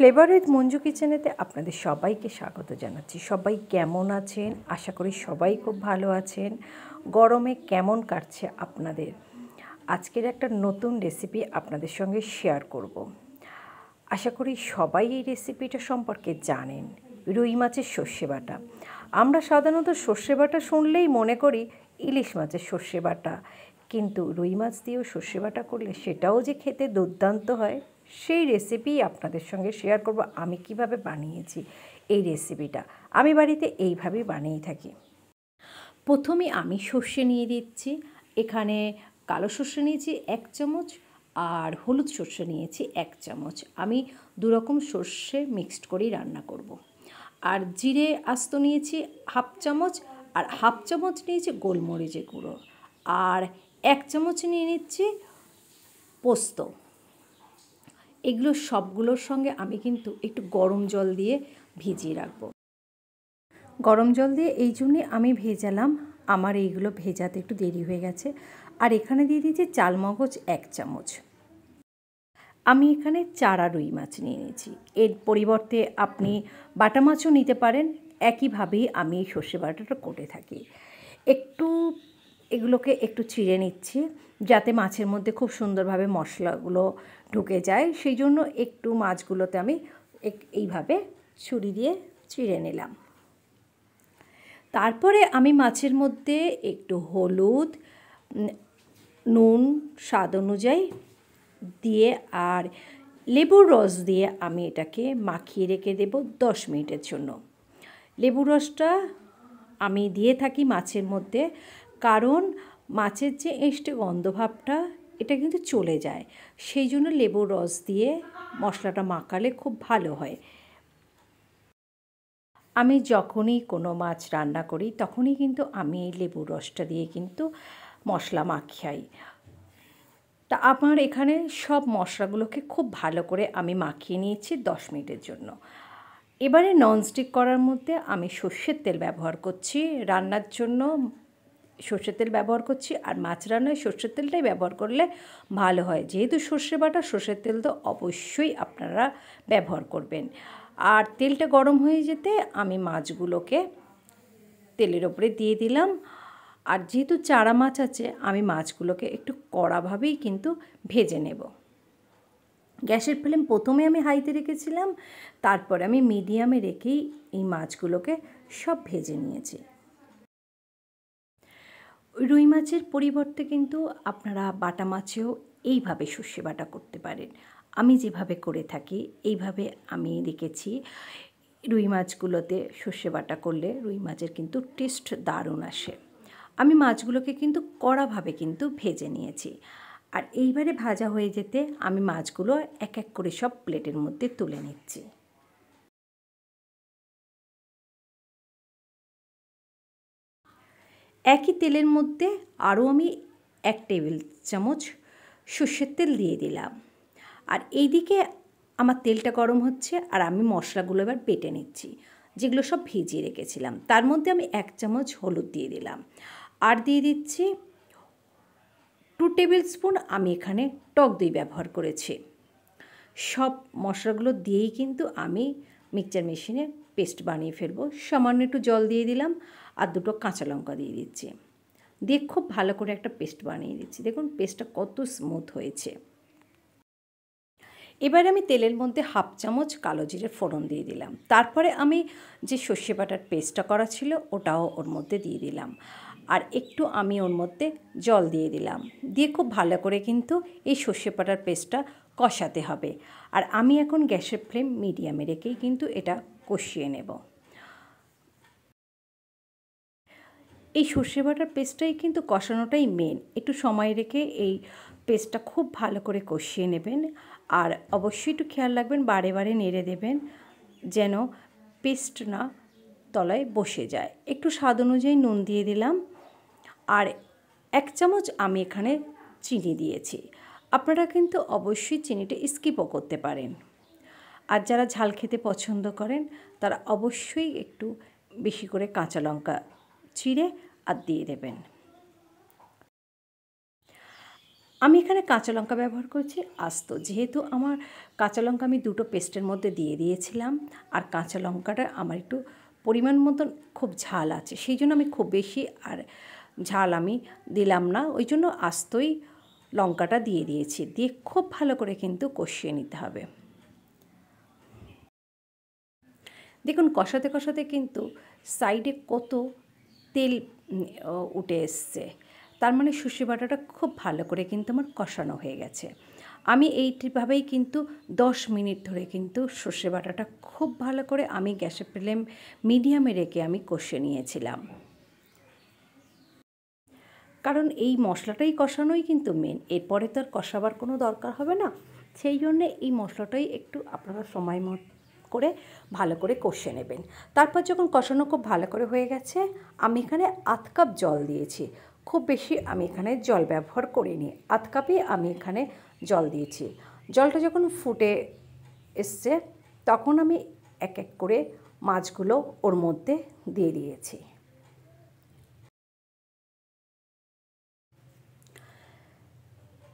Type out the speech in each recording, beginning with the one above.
Flavour with Manju কিচেনেতে আপনাদের সবাইকে স্বাগত জানাচ্ছি সবাই কেমন আছেন আশা করি সবাই খুব ভালো আছেন গরমে কেমন কাটছে আপনাদের আজকের একটা নতুন রেসিপি আপনাদের সঙ্গে শেয়ার করব। আশা করি সবাই এই রেসিপিটা সম্পর্কে জানেন রুই মাছের সর্ষে বাটা আমরা সাধারণত সর্ষে বাটা শুনলেই মনে করি ইলিশ মাছের সর্ষে বাটা কিন্তু রুই মাছ দিয়েও সর্ষে বাটা করলে সেটাও যে খেতে দুর্দান্ত হয় সেই রেসিপি আপনাদের সঙ্গে শেয়ার করব আমি কিভাবে বানিয়েছি এই রেসিপিটা আমি বাড়িতে এইভাবেই বানিয়ে থাকি প্রথমে আমি সর্ষে নিয়ে দিচ্ছি এখানে কালো সর্ষে নিয়েছি এক চামচ আর হলুদ সর্ষে নিয়েছি এক চামচ আমি দুরকম সর্ষে মিক্সড করেই রান্না করব। আর জিরে আস্ত নিয়েছি হাফ চামচ আর হাফ চামচ নিয়েছি গোলমরিচের গুঁড়ো আর এক চামচ নিয়ে নিচ্ছি পোস্ত এগুলো সবগুলোর সঙ্গে আমি কিন্তু একটু গরম জল দিয়ে ভিজিয়ে রাখবো গরম জল দিয়ে এই জন্যে আমি ভেজালাম আমার এইগুলো ভেজাতে একটু দেরি হয়ে গেছে আর এখানে দিয়ে দিয়েছি চাল মগজ এক চামচ আমি এখানে চারা রুই মাছ নিয়ে নিয়েছি এর পরিবর্তে আপনি বাটা মাছও নিতে পারেন একইভাবেই আমি এই সর্ষে বাটাটা করে থাকি একটু এগুলোকে একটু চিড়ে নিচ্ছি যাতে মাছের মধ্যে খুব সুন্দরভাবে মশলাগুলো ঢুকে যায় সেই জন্য একটু মাছগুলোতে আমি এইভাবে ছুরি দিয়ে চিড়ে নিলাম তারপরে আমি মাছের মধ্যে একটু হলুদ নুন স্বাদ অনুযায়ী দিয়ে আর লেবুর রস দিয়ে আমি এটাকে মাখিয়ে রেখে দেব দশ মিনিটের জন্য লেবু রসটা আমি দিয়ে থাকি মাছের মধ্যে কারণ মাছের যে এঁষ্টে গন্ধভাবটা এটা কিন্তু চলে যায় সেই জন্য লেবুর রস দিয়ে মশলাটা মাখালে খুব ভালো হয় আমি যখনই কোনো মাছ রান্না করি তখনই কিন্তু আমি এই লেবুর রসটা দিয়ে কিন্তু মশলা মাখিয়াই তা আমার এখানে সব মশলাগুলোকে খুব ভালো করে আমি মাখিয়ে নিয়েছি দশ মিনিটের জন্য এবারে ননস্টিক করার মধ্যে আমি সর্ষের তেল ব্যবহার করছি রান্নার জন্য সর্ষের তেল ব্যবহার করছি আর মাছ রান্নায় সর্ষের তেলটাই ব্যবহার করলে ভালো হয় যেহেতু সর্ষে বাটা সর্ষের তেল তো অবশ্যই আপনারা ব্যবহার করবেন আর তেলটা গরম হয়ে যেতে আমি মাছগুলোকে তেলের ওপরে দিয়ে দিলাম আর যেহেতু চারা মাছ আছে আমি মাছগুলোকে একটু কড়াভাবেই কিন্তু ভেজে নেব গ্যাসের ফ্লেম প্রথমে আমি হাইতে রেখেছিলাম তারপরে আমি মিডিয়ামে রেখেই এই মাছগুলোকে সব ভেজে নিয়েছি রুই মাছের পরিবর্তে কিন্তু আপনারা বাটা মাছেও এইভাবে সর্ষে বাটা করতে পারেন আমি যেভাবে করে থাকি এইভাবে আমি দেখেছি রুই মাছগুলোতে সর্ষে বাটা করলে রুই মাছের কিন্তু টেস্ট দারুণ আসে আমি মাছগুলোকে কিন্তু কড়াভাবে কিন্তু ভেজে নিয়েছি আর এইবারে ভাজা হয়ে যেতে আমি মাছগুলো এক এক করে সব প্লেটের মধ্যে তুলে নিচ্ছি একই তেলের মধ্যে আরও আমি এক টেবিল চামচ সর্ষের তেল দিয়ে দিলাম আর এইদিকে আমার তেলটা গরম হচ্ছে আর আমি মশলাগুলো এবার বেটে নিচ্ছি যেগুলো সব ভিজিয়ে রেখেছিলাম তার মধ্যে আমি এক চামচ হলুদ দিয়ে দিলাম আর দিয়ে দিচ্ছি টু টেবিল স্পুন আমি এখানে টক দই ব্যবহার করেছি সব মশলাগুলো দিয়েই কিন্তু আমি মিক্সচার মেশিনে পেস্ট বানিয়ে ফেলবো সামান্য একটু জল দিয়ে দিলাম আর দুটো কাঁচা লঙ্কা দিয়ে দিচ্ছি দিয়ে খুব ভালো করে একটা পেস্ট বানিয়ে দিচ্ছি দেখুন পেস্টটা কত স্মুথ হয়েছে এবার আমি তেলের মধ্যে হাফ চামচ কালো জিরে ফোড়ন দিয়ে দিলাম তারপরে আমি যে সর্ষে বাটার পেস্টটা করা ছিল ওটাও ওর মধ্যে দিয়ে দিলাম আর একটু আমি ওর মধ্যে জল দিয়ে দিলাম দিয়ে খুব ভালো করে কিন্তু এই সর্ষে পাটার পেস্টটা কষাতে হবে আর আমি এখন গ্যাসের ফ্লেম মিডিয়ামে রেখেই কিন্তু এটা কষিয়ে নেব এই সর্ষে বাটার পেস্টটাই কিন্তু কষানোটাই মেন একটু সময় রেখে এই পেস্টটা খুব ভালো করে কষিয়ে নেবেন আর অবশ্যই একটু খেয়াল রাখবেন বারে বারে নেড়ে দেবেন যেন পেস্ট না তলায় বসে যায় একটু স্বাদ অনুযায়ী নুন দিয়ে দিলাম আর এক চামচ আমি এখানে চিনি দিয়েছি আপনারা কিন্তু অবশ্যই চিনিটা স্কিপও করতে পারেন আর যারা ঝাল খেতে পছন্দ করেন তারা অবশ্যই একটু বেশি করে কাঁচা লঙ্কা চিড়ে আর দিয়ে দেবেন আমি এখানে কাঁচা লঙ্কা ব্যবহার করছি আস্ত যেহেতু আমার কাঁচা লঙ্কা আমি দুটো পেস্টের মধ্যে দিয়ে দিয়েছিলাম আর কাঁচা লঙ্কাটা আমার একটু পরিমাণ মতন খুব ঝাল আছে সেই জন্য আমি খুব বেশি আর ঝাল আমি দিলাম না ওই জন্য আস্তই লঙ্কাটা দিয়ে দিয়েছি দিয়ে খুব ভালো করে কিন্তু কষিয়ে নিতে হবে দেখুন কষাতে কষাতে কিন্তু সাইডে কত তেল উঠে এসছে তার মানে সুশি বাটাটা খুব ভালো করে কিন্তু আমার কষানো হয়ে গেছে আমি এইভাবেই কিন্তু দশ মিনিট ধরে কিন্তু সর্ষে বাটাটা খুব ভালো করে আমি গ্যাসে ফ্লেম মিডিয়ামে রেখে আমি কষে নিয়েছিলাম কারণ এই মশলাটাই কষানোই কিন্তু মেন এরপরে তো আর কষাবার কোনো দরকার হবে না সেই জন্যে এই মশলাটাই একটু আপনারা সময় মতো করে ভালো করে কষে নেবেন তারপর যখন কষানো খুব ভালো করে হয়ে গেছে আমি এখানে আধ কাপ জল দিয়েছি খুব বেশি আমি এখানে জল ব্যবহার করিনি আধ কাপই আমি এখানে জল দিয়েছি জলটা যখন ফুটে এসছে তখন আমি এক এক করে মাছগুলো ওর মধ্যে দিয়ে দিয়েছি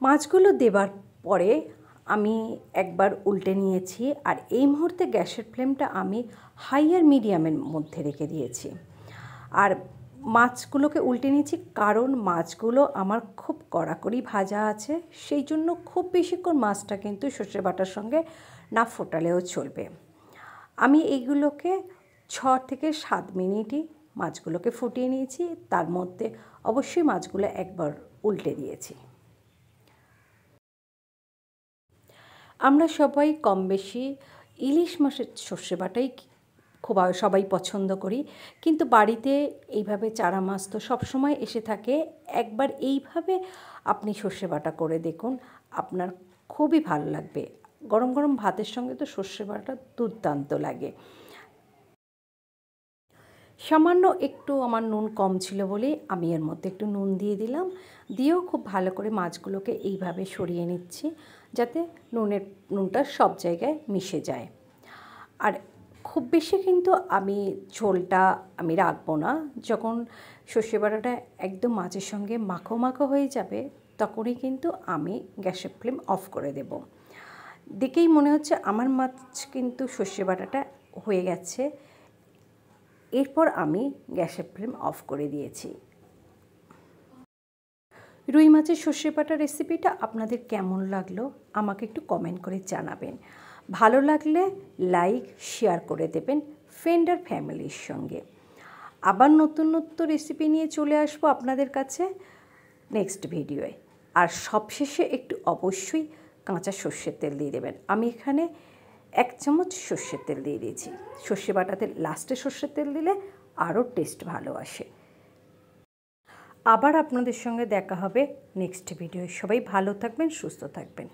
মাছগুলো দেবার পরে আমি একবার উল্টে নিয়েছি আর এই মুহূর্তে গ্যাসের ফ্লেমটা আমি হাইয়ার মিডিয়ামের মধ্যে রেখে দিয়েছি আর মাছগুলোকে উল্টে নিয়েছি কারণ মাছগুলো আমার খুব কড়াকড়ি ভাজা আছে সেই জন্য খুব বেশিক্ষণ মাছটা কিন্তু সর্ষে বাটার সঙ্গে না ফোটালেও চলবে আমি এইগুলোকে ছ থেকে সাত মিনিটই মাছগুলোকে ফুটিয়ে নিয়েছি তার মধ্যে অবশ্যই মাছগুলো একবার উল্টে দিয়েছি আমরা সবাই কম বেশি ইলিশ মাছের সর্ষে বাটাই খুব সবাই পছন্দ করি কিন্তু বাড়িতে এইভাবে চারা মাছ তো সবসময় এসে থাকে একবার এইভাবে আপনি সর্ষে বাটা করে দেখুন আপনার খুবই ভালো লাগবে গরম গরম ভাতের সঙ্গে তো সর্ষে বাটা দুর্দান্ত লাগে সামান্য একটু আমার নুন কম ছিল বলে আমি এর মধ্যে একটু নুন দিয়ে দিলাম দিয়েও খুব ভালো করে মাছগুলোকে এইভাবে সরিয়ে নিচ্ছি যাতে নুনের নুনটা সব জায়গায় মিশে যায় আর খুব বেশি কিন্তু আমি ঝোলটা আমি রাখবো না যখন সর্ষে বাটাটা একদম মাছের সঙ্গে মাখো মাখো হয়ে যাবে তখনই কিন্তু আমি গ্যাসের ফ্লেম অফ করে দেব দেখেই মনে হচ্ছে আমার মাছ কিন্তু সর্ষে বাটাটা হয়ে গেছে এরপর আমি গ্যাসের ফ্লেম অফ করে দিয়েছি রুই মাছের সর্ষে পাটা রেসিপিটা আপনাদের কেমন লাগলো আমাকে একটু কমেন্ট করে জানাবেন ভালো লাগলে লাইক শেয়ার করে দেবেন ফ্রেন্ড ফ্যামিলির সঙ্গে আবার নতুন নতুন রেসিপি নিয়ে চলে আসবো আপনাদের কাছে নেক্সট ভিডিওয়ে আর সবশেষে একটু অবশ্যই কাঁচা সর্ষের তেল দিয়ে দেবেন আমি এখানে এক চামচ সর্ষের তেল দিয়ে দিয়েছি সর্ষে বাটাতে লাস্টে সর্ষের তেল দিলে আরও টেস্ট ভালো আসে আবার আপনাদের সঙ্গে দেখা হবে নেক্সট ভিডিও সবাই ভালো থাকবেন সুস্থ থাকবেন